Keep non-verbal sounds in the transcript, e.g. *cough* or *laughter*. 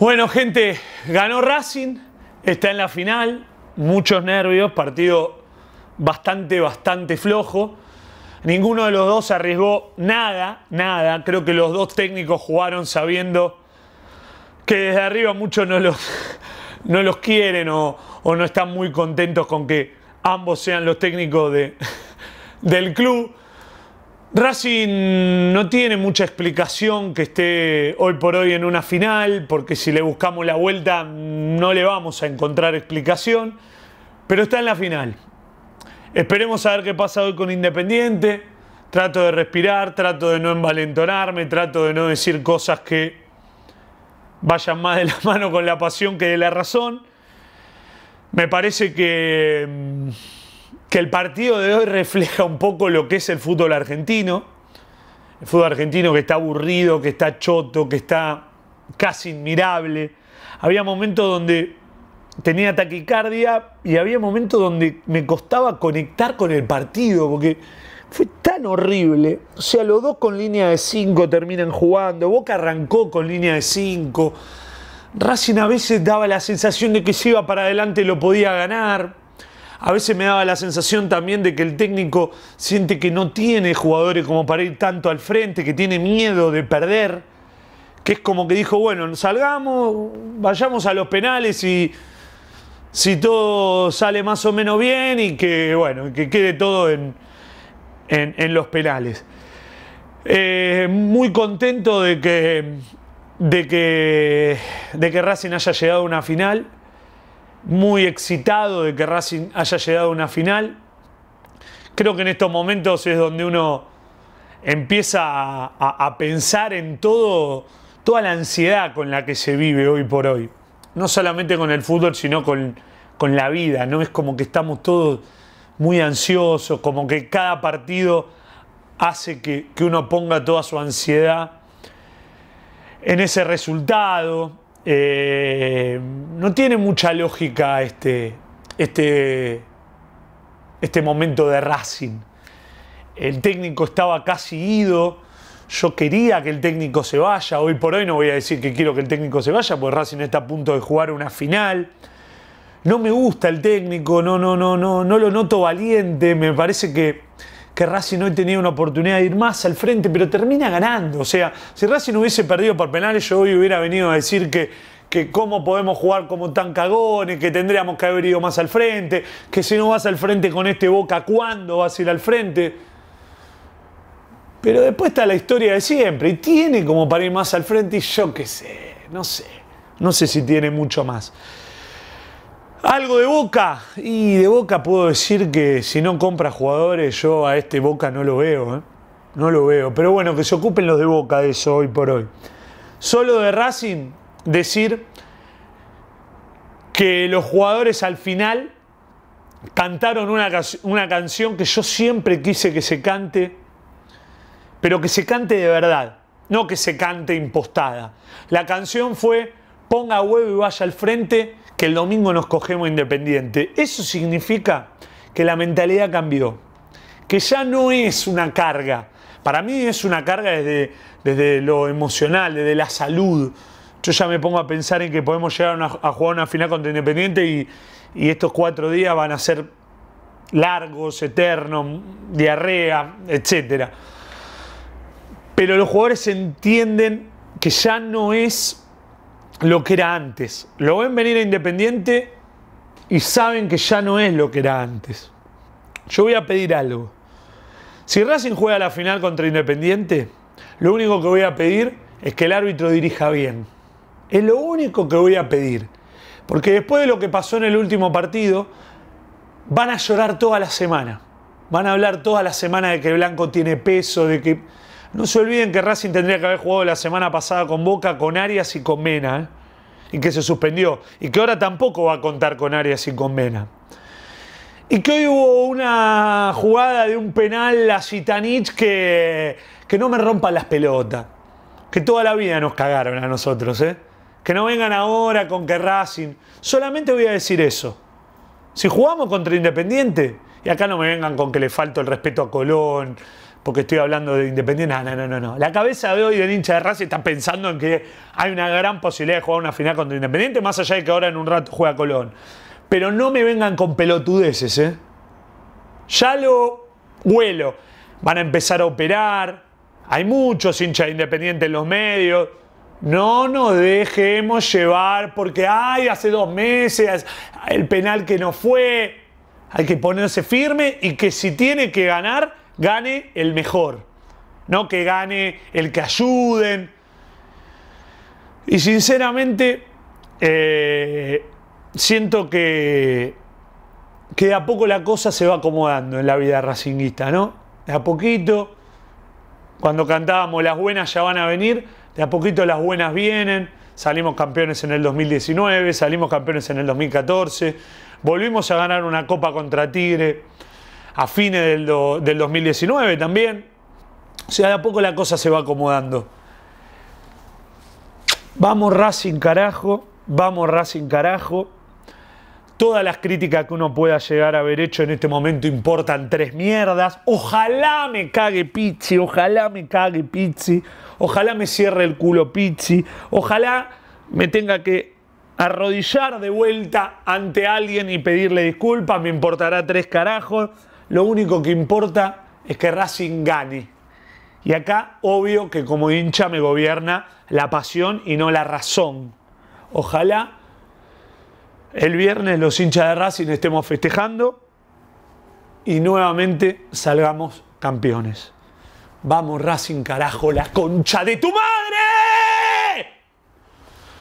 Bueno, gente, ganó Racing, está en la final, muchos nervios, partido bastante, bastante flojo. Ninguno de los dos arriesgó nada, nada. Creo que los dos técnicos jugaron sabiendo que desde arriba muchos no los, *laughs* no los quieren o, no están muy contentos con que ambos sean los técnicos *laughs* del club. Racing no tiene mucha explicación que esté hoy por hoy en una final, porque si le buscamos la vuelta no le vamos a encontrar explicación, pero está en la final. Esperemos a ver qué pasa hoy con Independiente. Trato de respirar, trato de no envalentonarme, trato de no decir cosas que vayan más de la *laughs* mano con la pasión que de la razón. Me parece que mm, que el partido de hoy refleja un poco lo que es el fútbol argentino. El fútbol argentino que está aburrido, que está choto, que está casi inmirable. Había momentos donde tenía taquicardia y había momentos donde me costaba conectar con el partido porque fue tan horrible. O sea, los dos con línea de 5 terminan jugando. Boca arrancó con línea de 5. Racing a veces daba la sensación de que si iba para adelante lo podía ganar. A veces me daba la sensación también de que el técnico siente que no tiene jugadores como para ir tanto al frente, que tiene miedo de perder, que es como que dijo, bueno, salgamos, vayamos a los penales y si todo sale más o menos bien y que, bueno, que quede todo en, los penales. Eh, muy contento de que, de, que, de que Racing haya llegado a una final muy excitado de que Racing haya llegado a una final. Creo que en estos momentos es donde uno empieza a, pensar en todo, toda la ansiedad con la que se vive hoy por hoy. No solamente con el fútbol, sino con, la vida. No es como que estamos todos muy ansiosos, como que cada partido hace que, que uno ponga toda su ansiedad en ese resultado eh, no tiene mucha lógica este, este, este momento de Racing. El técnico estaba casi ido. Yo quería que el técnico se vaya. Hoy por hoy no voy a decir que quiero que el técnico se vaya, porque Racing está a punto de jugar una final. No me gusta el técnico, no, no, no, no, no lo noto valiente. Me parece que que Racing hoy tenía una oportunidad de ir más al frente, pero termina ganando. O sea, si Racing hubiese perdido por penales, yo hoy hubiera venido a decir que, que cómo podemos jugar como tan cagones, que tendríamos que haber ido más al frente, que si no vas al frente con este Boca, ¿cuándo vas a ir al frente? Pero después está la historia de siempre, y tiene como para ir más al frente, y yo qué sé, no sé, no sé si tiene mucho más. Algo de Boca, y de Boca puedo decir que si no compra jugadores, yo a este Boca no lo veo, ¿eh? no lo veo. Pero bueno, que se ocupen los de Boca de eso hoy por hoy. Solo de Racing decir que los jugadores al final cantaron una, una canción que yo siempre quise que se cante, pero que se cante de verdad, no que se cante impostada. La canción fue ponga huevo y vaya al frente, que el domingo nos cogemos independiente. Eso significa que la mentalidad cambió, que ya no es una carga. Para mí es una carga desde, desde lo emocional, desde la salud. Yo ya me pongo a pensar en que podemos llegar a, a jugar una final contra Independiente y, y estos cuatro días van a ser largos, eternos, diarrea, etc. Pero los jugadores entienden que ya no es lo que era antes. Lo ven venir a Independiente y saben que ya no es lo que era antes. Yo voy a pedir algo. Si Racing juega la final contra Independiente, lo único que voy a pedir es que el árbitro dirija bien. Es lo único que voy a pedir. Porque después de lo que pasó en el último partido, van a llorar toda la semana. Van a hablar toda la semana de que Blanco tiene peso, de que no se olviden que Racing tendría que haber jugado la semana pasada con Boca, con Arias y con Mena. ¿eh? Y que se suspendió. Y que ahora tampoco va a contar con Arias y con Mena. Y que hoy hubo una jugada de un penal a Sitanich que, que no me rompa las pelotas. Que toda la vida nos cagaron a nosotros. ¿eh? Que no vengan ahora con que Racing. Solamente voy a decir eso. Si jugamos contra Independiente, y acá no me vengan con que le falto el respeto a Colón porque estoy hablando de Independiente. No, no, no, no. La cabeza de hoy del hincha de Racing está pensando en que hay una gran posibilidad de jugar una final contra Independiente, más allá de que ahora en un rato juega Colón. Pero no me vengan con pelotudeces, ¿eh? Ya lo huelo. Van a empezar a operar. Hay muchos hinchas de Independiente en los medios. No nos dejemos llevar porque, ay, hace dos meses el penal que no fue. Hay que ponerse firme y que si tiene que ganar, gane el mejor, no que gane el que ayuden. Y sinceramente, eh, siento que, que de a poco la cosa se va acomodando en la vida racinguista, ¿no? De a poquito, cuando cantábamos las buenas ya van a venir, de a poquito las buenas vienen, salimos campeones en el 2019, salimos campeones en el 2014, volvimos a ganar una copa contra Tigre a fines del, 2019 también. O sea, de a poco la cosa se va acomodando. Vamos sin carajo, vamos sin carajo. Todas las críticas que uno pueda llegar a haber hecho en este momento importan tres mierdas. Ojalá me cague Pizzi, ojalá me cague Pizzi, ojalá me cierre el culo Pizzi, ojalá me tenga que arrodillar de vuelta ante alguien y pedirle disculpas, me importará tres carajos lo único que importa es que Racing gane. Y acá, obvio que como hincha me gobierna la pasión y no la razón. Ojalá el viernes los hinchas de Racing estemos festejando y nuevamente salgamos campeones. Vamos Racing carajo, la concha de tu madre.